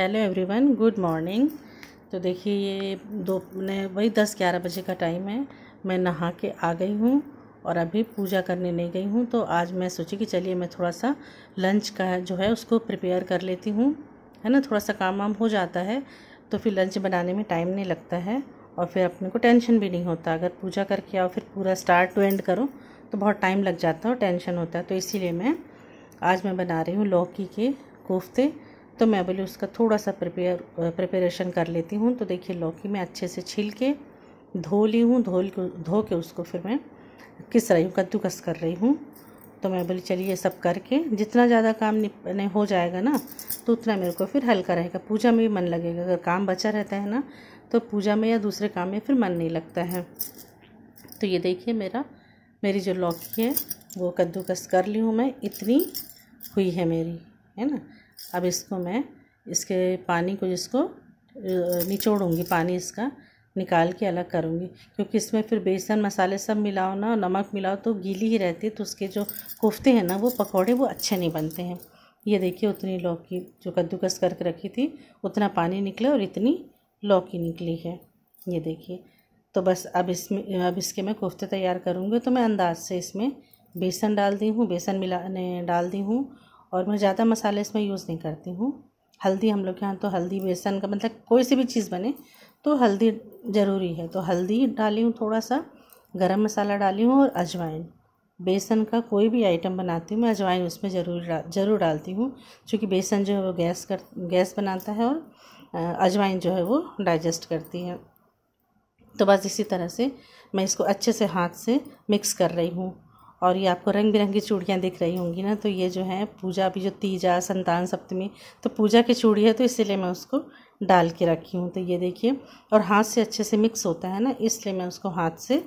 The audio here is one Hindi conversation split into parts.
हेलो एवरीवन गुड मॉर्निंग तो देखिए ये दो ने वही दस ग्यारह बजे का टाइम है मैं नहा के आ गई हूँ और अभी पूजा करने नहीं गई हूँ तो आज मैं सोची कि चलिए मैं थोड़ा सा लंच का जो है उसको प्रिपेयर कर लेती हूँ है ना थोड़ा सा काम वाम हो जाता है तो फिर लंच बनाने में टाइम नहीं लगता है और फिर अपने को टेंशन भी नहीं होता अगर पूजा करके आओ फिर पूरा स्टार्ट टू एंड करो तो बहुत टाइम लग जाता है और टेंशन होता है तो इसीलिए मैं आज मैं बना रही हूँ लौकी के कोफ्ते तो मैं बोली उसका थोड़ा सा प्रिपेयर प्रिपरेशन कर लेती हूँ तो देखिए लौकी मैं अच्छे से छील के धो ली हूँ धो धो के उसको फिर मैं किस रही हूँ कद्दूकस कर रही हूँ तो मैं बोली चलिए सब करके जितना ज़्यादा काम नहीं हो जाएगा ना तो उतना मेरे को फिर हल्का रहेगा पूजा में भी मन लगेगा अगर काम बचा रहता है ना तो पूजा में या दूसरे काम में फिर मन नहीं लगता है तो ये देखिए मेरा मेरी जो लौकी है वो कद्दूकस कर ली हूँ मैं इतनी हुई है मेरी है ना अब इसको मैं इसके पानी को जिसको निचोड़ूंगी पानी इसका निकाल के अलग करूँगी क्योंकि इसमें फिर बेसन मसाले सब मिलाओ ना नमक मिलाओ तो गीली ही रहती है तो उसके जो कोफ्ते हैं ना वो पकौड़े वो अच्छे नहीं बनते हैं ये देखिए उतनी लौकी जो कद्दूकस करके रखी थी उतना पानी निकला और इतनी लौकी निकली है ये देखिए तो बस अब इसमें अब इसके मैं कोफ्ते तैयार करूँगी तो मैं अंदाज से इसमें बेसन डाल दी हूँ बेसन मिला डाल दी हूँ और मैं ज़्यादा मसाले इसमें यूज़ नहीं करती हूँ हल्दी हम लोग के यहाँ तो हल्दी बेसन का मतलब कोई सी भी चीज़ बने तो हल्दी ज़रूरी है तो हल्दी डाली हूँ थोड़ा सा गरम मसाला डाली हूँ और अजवाइन बेसन का कोई भी आइटम बनाती हूँ मैं अजवाइन उसमें ज़रूर डा, ज़रूर डालती हूँ क्योंकि बेसन जो है वो गैस कर गैस बनाता है और अजवाइन जो है वो डाइजेस्ट करती है तो बस इसी तरह से मैं इसको अच्छे से हाथ से मिक्स कर रही हूँ और ये आपको रंग बिरंगी चूड़ियाँ दिख रही होंगी ना तो ये जो है पूजा अभी जो तीजा संतान सप्तमी तो पूजा की चूड़ी है तो इसीलिए मैं उसको डाल के रखी हूँ तो ये देखिए और हाथ से अच्छे से मिक्स होता है ना इसलिए मैं उसको हाथ से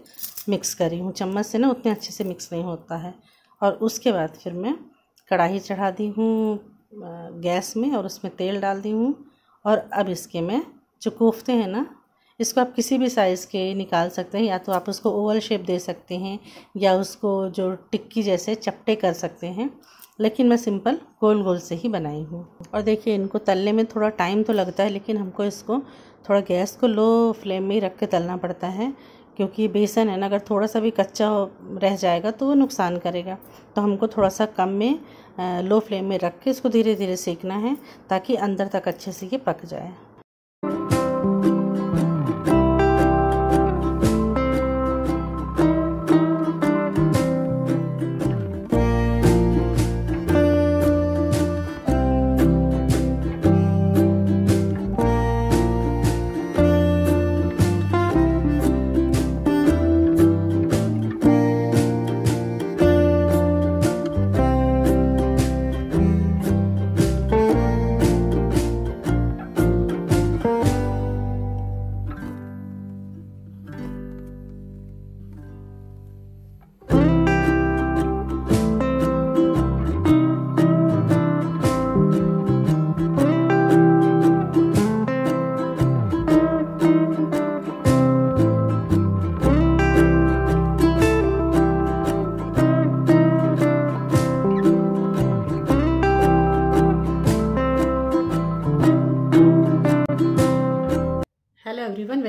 मिक्स करी हूँ चम्मच से ना उतने अच्छे से मिक्स नहीं होता है और उसके बाद फिर मैं कढ़ाई चढ़ा दी हूँ गैस में और उसमें तेल डाल दी हूँ और अब इसके मैं जो कोफ्ते हैं ना इसको आप किसी भी साइज़ के निकाल सकते हैं या तो आप उसको ओवल शेप दे सकते हैं या उसको जो टिक्की जैसे चपटे कर सकते हैं लेकिन मैं सिंपल गोल गोल से ही बनाई हूँ और देखिए इनको तलने में थोड़ा टाइम तो लगता है लेकिन हमको इसको थोड़ा गैस को लो फ्लेम में ही रख के तलना पड़ता है क्योंकि बेसन है ना अगर थोड़ा सा भी कच्चा रह जाएगा तो वो नुकसान करेगा तो हमको थोड़ा सा कम में लो फ्लेम में रख के इसको धीरे धीरे सेकना है ताकि अंदर तक अच्छे से ये पक जाए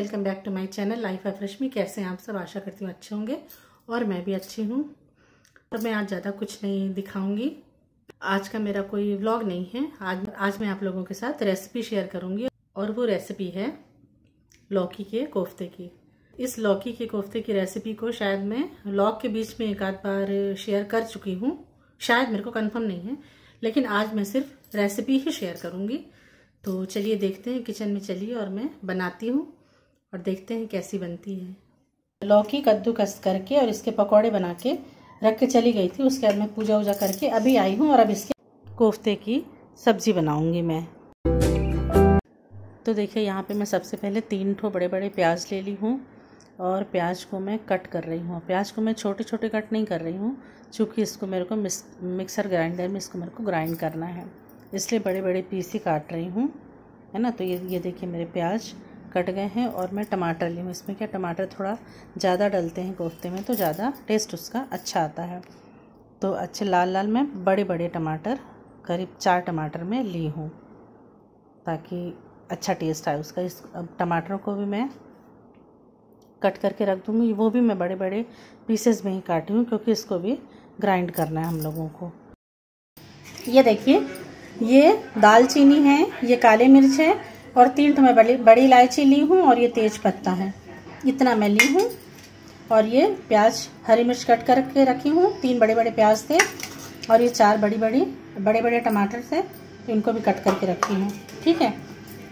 welcome back to my channel life F में कैसे हैं आप सब आशा करती हूँ अच्छे होंगे और मैं भी अच्छी हूँ और तो मैं आज ज़्यादा कुछ नहीं दिखाऊंगी आज का मेरा कोई व्लॉग नहीं है आज आज मैं आप लोगों के साथ रेसिपी शेयर करूँगी और वो रेसिपी है लौकी के कोफ्ते की इस लौकी के कोफ्ते की रेसिपी को शायद मैं व्लॉग के बीच में एक आध बार शेयर कर चुकी हूँ शायद मेरे को कन्फर्म नहीं है लेकिन आज मैं सिर्फ रेसिपी ही शेयर करूँगी तो चलिए देखते हैं किचन में चलिए और मैं बनाती हूँ और देखते हैं कैसी बनती है लौकी कद्दूकस करके और इसके पकौड़े बना के रख के चली गई थी उसके बाद मैं पूजा वूजा करके अभी आई हूँ और अब इसके कोफ्ते की सब्जी बनाऊंगी मैं तो देखिए यहाँ पे मैं सबसे पहले तीन ठो बड़े बड़े प्याज ले ली हूँ और प्याज को मैं कट कर रही हूँ प्याज को मैं छोटे छोटे कट नहीं कर रही हूँ क्योंकि इसको मेरे को मिस मिक्सर ग्राइंडर में इसको मेरे को ग्राइंड करना है इसलिए बड़े बड़े पीस ही काट रही हूँ है ना तो ये ये देखिए मेरे प्याज कट गए हैं और मैं टमाटर ली हूँ इसमें क्या टमाटर थोड़ा ज़्यादा डलते हैं कोफ्ते में तो ज़्यादा टेस्ट उसका अच्छा आता है तो अच्छे लाल लाल मैं बड़े बड़े टमाटर करीब चार टमाटर में ली हूँ ताकि अच्छा टेस्ट आए उसका इस अब टमाटरों को भी मैं कट करके रख दूँगी वो भी मैं बड़े बड़े पीसेस में ही काटी हूँ क्योंकि इसको भी ग्राइंड करना है हम लोगों को ये देखिए ये दालचीनी है ये काले मिर्च है और तीन तो मैं बड़ी बड़ी इलायची ली हूँ और ये तेज पत्ता है इतना मैं ली हूँ और ये प्याज हरी मिर्च कट करके रखी हूँ तीन बड़े बड़े प्याज थे और ये चार बड़ी बड़ी बड़े बड़े टमाटर थे तो इनको भी कट करके रखी हूँ ठीक है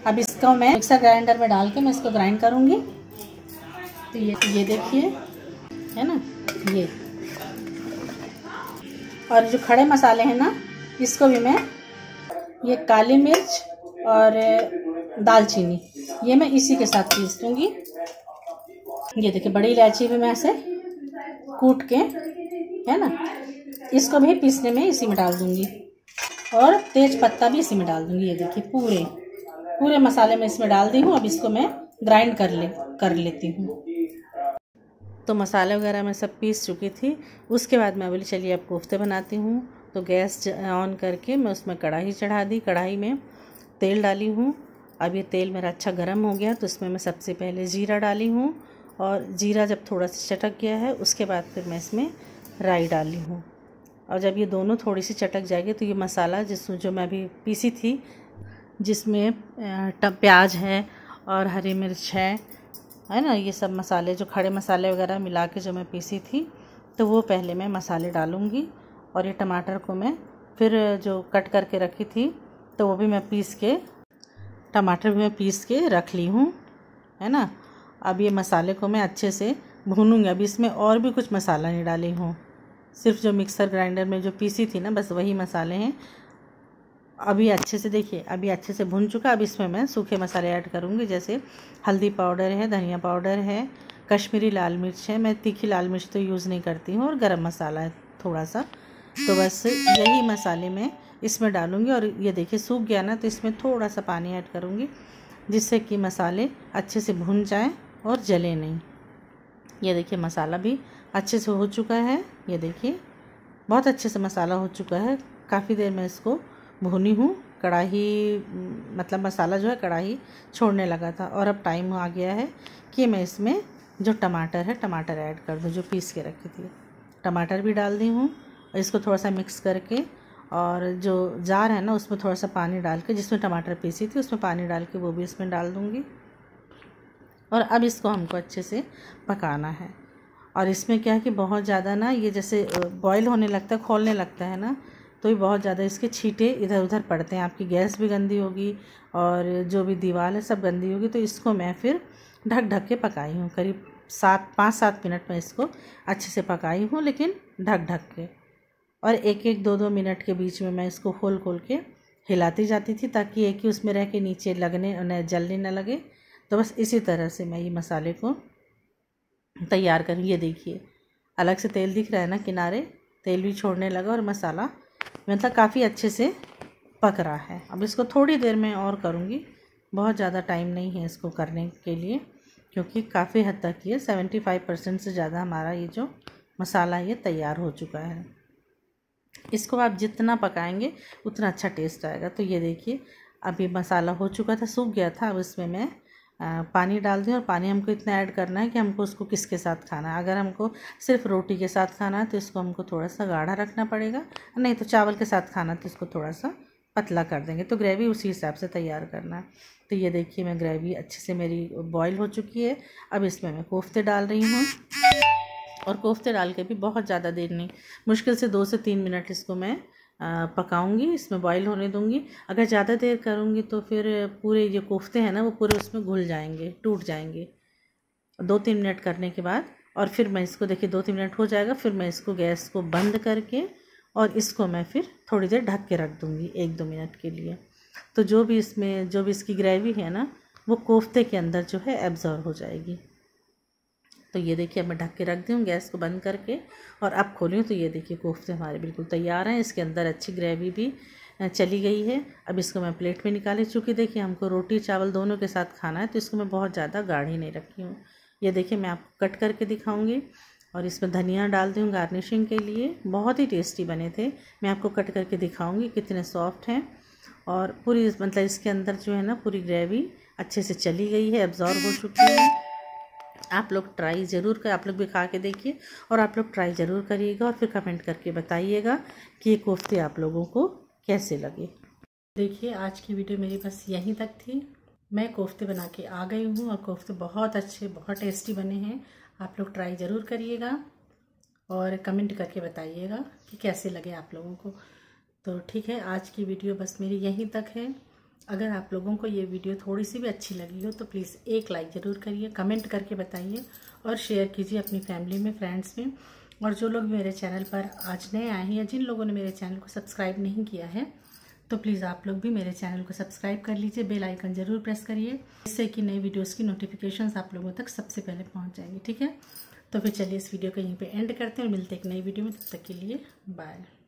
अब इसको मैं मिक्सर ग्राइंडर में डाल के मैं इसको ग्राइंड करूँगी तो ये ये देखिए है ना ये और जो खड़े मसाले हैं ना इसको भी मैं ये काली मिर्च और दालचीनी ये मैं इसी के साथ पीस दूँगी ये देखिए बड़ी इलायची भी मैं ऐसे कूट के है ना इसको भी पीसने में इसी में डाल दूँगी और तेज पत्ता भी इसी में डाल दूँगी ये देखिए पूरे पूरे मसाले में इसमें डाल दी हूँ अब इसको मैं ग्राइंड कर ले कर लेती हूँ तो मसाले वगैरह मैं सब पीस चुकी थी उसके बाद मैं बोली चलिए अब कोफ्ते बनाती हूँ तो गैस ऑन करके मैं उसमें कढ़ाई चढ़ा दी कढ़ाई में तेल डाली हूँ अब ये तेल मेरा अच्छा गर्म हो गया तो इसमें मैं सबसे पहले जीरा डाली हूँ और जीरा जब थोड़ा सा चटक गया है उसके बाद फिर मैं इसमें राई डाली हूँ और जब ये दोनों थोड़ी सी चटक जाएगी तो ये मसाला जिस जो मैं अभी पीसी थी जिसमें प्याज है और हरी मिर्च है है ना ये सब मसाले जो खड़े मसाले वगैरह मिला के जो मैं पीसी थी तो वो पहले मैं मसाले डालूँगी और ये टमाटर को मैं फिर जो कट करके रखी थी तो वो भी मैं पीस के टमाटर भी मैं पीस के रख ली हूँ है ना अब ये मसाले को मैं अच्छे से भूनूंगी अभी इसमें और भी कुछ मसाला नहीं डाली हूँ सिर्फ जो मिक्सर ग्राइंडर में जो पीसी थी ना बस वही मसाले हैं अभी अच्छे से देखिए अभी अच्छे से भुन चुका अब इसमें मैं सूखे मसाले ऐड करूँगी जैसे हल्दी पाउडर है धनिया पाउडर है कश्मीरी लाल मिर्च है मैं तीखी लाल मिर्च तो यूज़ नहीं करती हूँ और गरम मसाला है थोड़ा सा तो बस यही मसाले में इसमें डालूँगी और ये देखिए सूख गया ना तो इसमें थोड़ा सा पानी ऐड करूँगी जिससे कि मसाले अच्छे से भुन जाएँ और जले नहीं ये देखिए मसाला भी अच्छे से हो चुका है ये देखिए बहुत अच्छे से मसाला हो चुका है काफ़ी देर में इसको भुनी हूँ कढ़ाही मतलब मसाला जो है कढ़ाही छोड़ने लगा था और अब टाइम आ गया है कि मैं इसमें जो टमाटर है टमाटर ऐड कर दूँ जो पीस के रखी थी टमाटर भी डाल दी हूँ इसको थोड़ा सा मिक्स करके और जो जार है ना उसमें थोड़ा सा पानी डाल के जिसमें टमाटर पीसी थी उसमें पानी डाल के वो भी इसमें डाल दूँगी और अब इसको हमको अच्छे से पकाना है और इसमें क्या है कि बहुत ज़्यादा ना ये जैसे बॉईल होने लगता है खोलने लगता है ना तो ये बहुत ज़्यादा इसके छींटे इधर उधर पड़ते हैं आपकी गैस भी गंदी होगी और जो भी दीवार है सब गंदी होगी तो इसको मैं फिर ढक ढक के पकाई हूँ करीब सात पाँच सात मिनट में इसको अच्छे से पकाई हूँ लेकिन ढक ढक के और एक एक दो दो मिनट के बीच में मैं इसको खोल खोल के हिलाती जाती थी ताकि एक ही उसमें रह के नीचे लगने न जलने ना लगे तो बस इसी तरह से मैं ये मसाले को तैयार करूँ ये देखिए अलग से तेल दिख रहा है ना किनारे तेल भी छोड़ने लगा और मसाला मतलब काफ़ी अच्छे से पक रहा है अब इसको थोड़ी देर में और करूँगी बहुत ज़्यादा टाइम नहीं है इसको करने के लिए क्योंकि काफ़ी हद तक ये सेवेंटी फाइव परसेंट से ज़्यादा हमारा ये जो मसाला ये तैयार हो चुका है इसको आप जितना पकाएंगे उतना अच्छा टेस्ट आएगा तो ये देखिए अभी मसाला हो चुका था सूख गया था अब इसमें मैं पानी डाल दें और पानी हमको इतना ऐड करना है कि हमको उसको किसके साथ खाना है अगर हमको सिर्फ रोटी के साथ खाना है तो इसको हमको थोड़ा सा गाढ़ा रखना पड़ेगा नहीं तो चावल के साथ खाना तो इसको थोड़ा सा पतला कर देंगे तो ग्रेवी उसी हिसाब से तैयार करना है तो ये देखिए मैं ग्रेवी अच्छे से मेरी बॉईल हो चुकी है अब इसमें मैं कोफ्ते डाल रही हूँ और कोफ्ते डाल के भी बहुत ज़्यादा देर नहीं मुश्किल से दो से तीन मिनट इसको मैं पकाऊंगी इसमें बॉईल होने दूंगी अगर ज़्यादा देर करूँगी तो फिर पूरे ये कोफ्ते हैं ना वो पूरे उसमें घुल जाएंगे टूट जाएंगे दो तीन मिनट करने के बाद और फिर मैं इसको देखिए दो तीन मिनट हो जाएगा फिर मैं इसको गैस को बंद करके और इसको मैं फिर थोड़ी देर ढक के रख दूँगी एक दो मिनट के लिए तो जो भी इसमें जो भी इसकी ग्रेवी है ना वो कोफ्ते के अंदर जो है एब्ज़ॉर्व हो जाएगी तो ये देखिए अब मैं ढक के रख दूँ गैस को बंद करके और अब खोलूँ तो ये देखिए कोफ्ते हमारे बिल्कुल तैयार हैं इसके अंदर अच्छी ग्रेवी भी चली गई है अब इसको मैं प्लेट में निकाली चूँकि देखिए हमको रोटी चावल दोनों के साथ खाना है तो इसको मैं बहुत ज़्यादा गाढ़ी नहीं रखी हूँ ये देखिए मैं आपको कट करके दिखाऊँगी और इसमें धनिया डाल दूँ गार्निशिंग के लिए बहुत ही टेस्टी बने थे मैं आपको कट करके दिखाऊँगी कितने सॉफ्ट हैं और पूरी मतलब इसके अंदर जो है ना पूरी ग्रेवी अच्छे से चली गई है एब्जॉर्ब हो चुकी है आप लोग ट्राई ज़रूर कर आप लोग भी खा के देखिए और आप लोग ट्राई ज़रूर करिएगा और फिर कमेंट करके बताइएगा कि ये कोफ्ते आप लोगों को कैसे लगे देखिए आज की वीडियो मेरी बस यहीं तक थी मैं कोफ्ते बना के आ गई हूँ और कोफ्ते बहुत अच्छे बहुत टेस्टी बने हैं आप लोग ट्राई ज़रूर करिएगा और कमेंट करके बताइएगा कि कैसे लगे आप लोगों को तो ठीक है आज की वीडियो बस मेरी यहीं तक है अगर आप लोगों को ये वीडियो थोड़ी सी भी अच्छी लगी हो तो प्लीज़ एक लाइक ज़रूर करिए कमेंट करके बताइए और शेयर कीजिए अपनी फैमिली में फ्रेंड्स में और जो लोग मेरे चैनल पर आज नए आए हैं या जिन लोगों ने मेरे चैनल को सब्सक्राइब नहीं किया है तो प्लीज़ आप लोग भी मेरे चैनल को सब्सक्राइब कर लीजिए बेल आइकन ज़रूर प्रेस करिए जिससे कि नए वीडियोस की नोटिफिकेशंस आप लोगों तक सबसे पहले पहुंच जाएंगी ठीक है तो फिर चलिए इस वीडियो को यहीं पे एंड करते हैं और मिलते हैं एक नई वीडियो में तब तक के लिए बाय